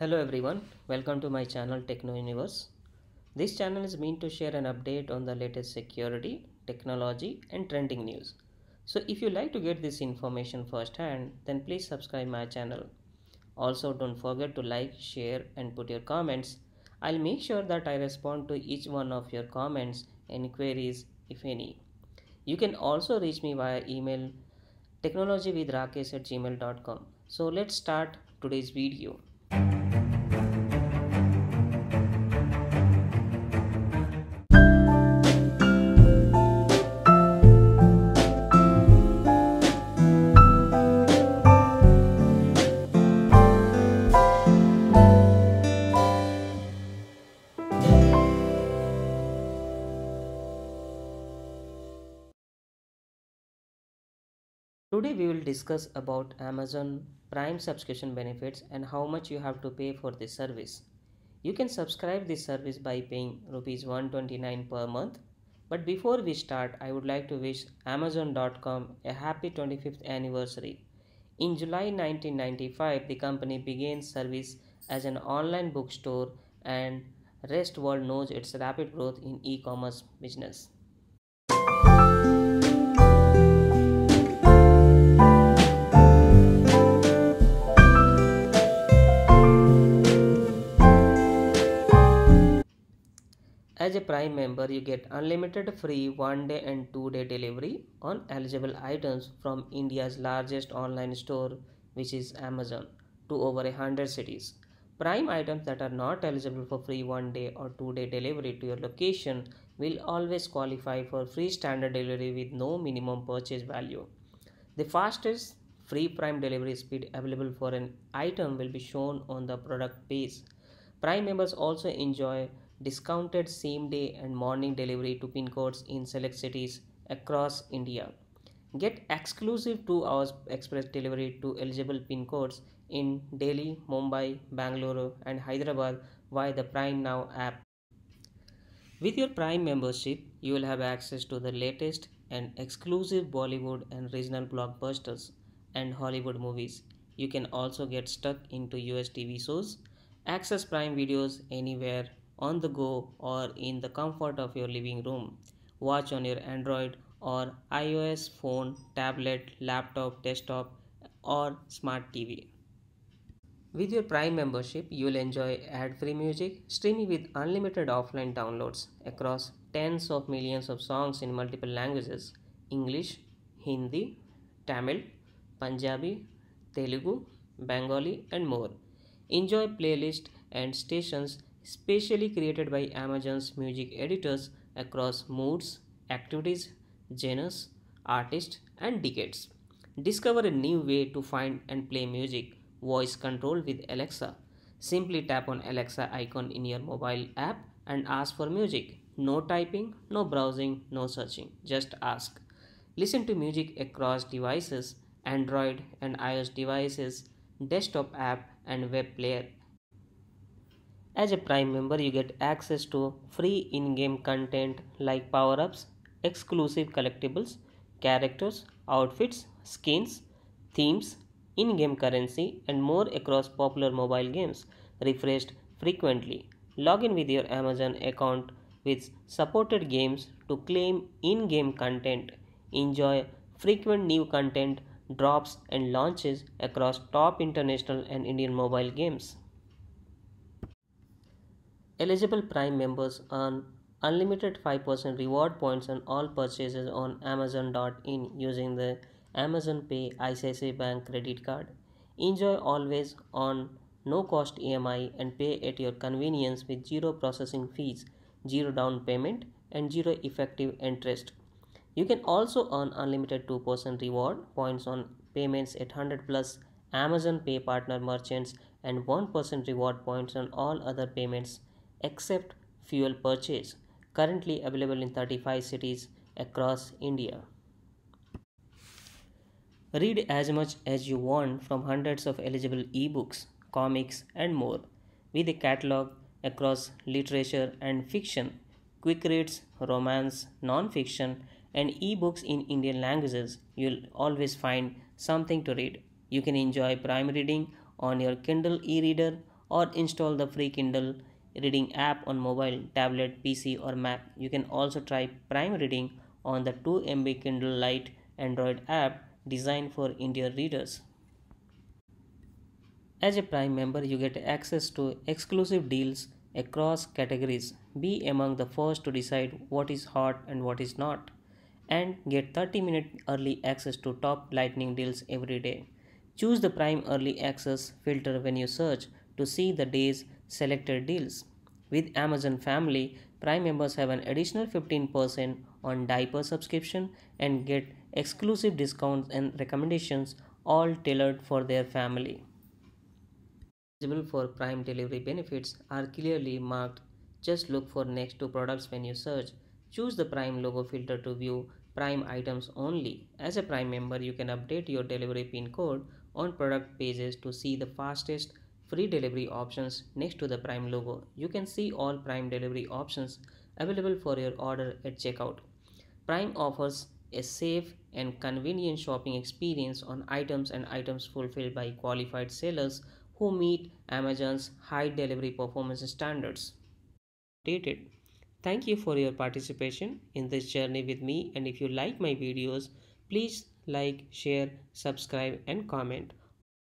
Hello everyone, welcome to my channel Techno Universe. This channel is meant to share an update on the latest security, technology and trending news. So if you like to get this information firsthand, then please subscribe my channel. Also don't forget to like, share and put your comments. I'll make sure that I respond to each one of your comments and queries if any. You can also reach me via email technologywithrakesh at gmail.com. So let's start today's video. Today we will discuss about Amazon Prime subscription benefits and how much you have to pay for this service. You can subscribe this service by paying rupees 129 per month. But before we start, I would like to wish amazon.com a happy 25th anniversary. In July 1995, the company began service as an online bookstore and rest world knows its rapid growth in e-commerce business. As a Prime member, you get unlimited free one day and two day delivery on eligible items from India's largest online store, which is Amazon, to over 100 cities. Prime items that are not eligible for free one day or two day delivery to your location will always qualify for free standard delivery with no minimum purchase value. The fastest free Prime delivery speed available for an item will be shown on the product page. Prime members also enjoy discounted same day and morning delivery to pin codes in select cities across India. Get exclusive 2 hours express delivery to eligible pin codes in Delhi, Mumbai, Bangalore, and Hyderabad via the Prime Now app. With your Prime membership, you will have access to the latest and exclusive Bollywood and regional blockbusters and Hollywood movies. You can also get stuck into US TV shows, access Prime videos anywhere on the go or in the comfort of your living room. Watch on your Android or iOS phone, tablet, laptop, desktop or smart TV. With your Prime membership, you'll enjoy ad-free music, streaming with unlimited offline downloads across tens of millions of songs in multiple languages English, Hindi, Tamil, Punjabi, Telugu, Bengali and more. Enjoy playlists and stations specially created by Amazon's music editors across moods, activities, genres, artists, and decades. Discover a new way to find and play music, voice control with Alexa. Simply tap on Alexa icon in your mobile app and ask for music. No typing, no browsing, no searching, just ask. Listen to music across devices, Android and iOS devices, desktop app and web player as a Prime member, you get access to free in game content like power ups, exclusive collectibles, characters, outfits, skins, themes, in game currency, and more across popular mobile games, refreshed frequently. Log in with your Amazon account with supported games to claim in game content. Enjoy frequent new content drops and launches across top international and Indian mobile games. Eligible Prime members earn unlimited 5% reward points on all purchases on Amazon.in using the Amazon Pay ICICI Bank credit card. Enjoy always on no cost EMI and pay at your convenience with zero processing fees, zero down payment, and zero effective interest. You can also earn unlimited 2% reward points on payments at 100 plus Amazon Pay partner merchants and 1% reward points on all other payments except fuel purchase, currently available in 35 cities across India. Read as much as you want from hundreds of eligible ebooks, comics, and more, with a catalog across literature and fiction, quick reads, romance, non fiction, and ebooks in Indian languages. You'll always find something to read. You can enjoy prime reading on your Kindle e reader or install the free Kindle reading app on mobile, tablet, PC or Mac. You can also try Prime Reading on the 2 MB Kindle Lite Android app designed for India readers. As a Prime member, you get access to exclusive deals across categories. Be among the first to decide what is hot and what is not and get 30 minute early access to top lightning deals every day. Choose the Prime early access filter when you search to see the day's selected deals. With Amazon Family, Prime members have an additional 15% on diaper subscription and get exclusive discounts and recommendations all tailored for their family. Eligible for Prime delivery benefits are clearly marked. Just look for next to products when you search. Choose the Prime logo filter to view Prime items only. As a Prime member, you can update your delivery pin code on product pages to see the fastest free delivery options next to the Prime logo. You can see all Prime delivery options available for your order at checkout. Prime offers a safe and convenient shopping experience on items and items fulfilled by qualified sellers who meet Amazon's high delivery performance standards. Dated. Thank you for your participation in this journey with me and if you like my videos, please like, share, subscribe and comment.